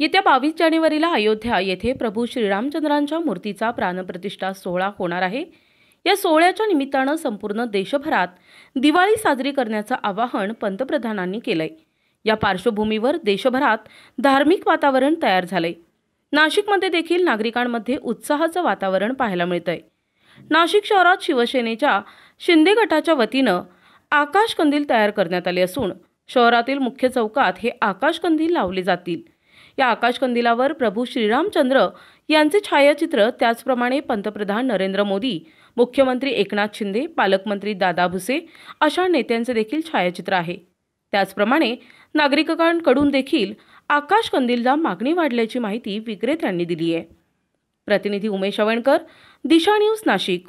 येत्या बावीस जानेवारीला अयोध्या येथे प्रभू श्रीरामचंद्रांच्या मूर्तीचा प्राणप्रतिष्ठा सोहळा होणार आहे या सोहळ्याच्या निमित्तानं संपूर्ण देशभरात दिवाळी साजरी करण्याचं आवाहन पंतप्रधानांनी केलंय या पार्श्वभूमीवर देशभरात धार्मिक वातावरण तयार झालंय नाशिकमध्ये देखील नागरिकांमध्ये उत्साहाचं वातावरण पाहायला मिळतंय नाशिक शहरात शिवसेनेच्या शिंदे गटाच्या वतीनं आकाश कंदील तयार करण्यात आले असून शहरातील मुख्य चौकात हे आकाश कंदील लावले जातील या आकाशकंदिलावर प्रभू श्रीरामचंद्र यांचे छायाचित्र त्याचप्रमाणे पंतप्रधान नरेंद्र मोदी मुख्यमंत्री एकनाथ शिंदे पालकमंत्री दादा भुसे अशा नेत्यांचे देखील छायाचित्र आहे त्याचप्रमाणे नागरिकांकडून देखील आकाश मागणी वाढल्याची माहिती विक्रेत्यांनी दिली आहे प्रतिनिधी उमेश अवणकर दिशा न्यूज नाशिक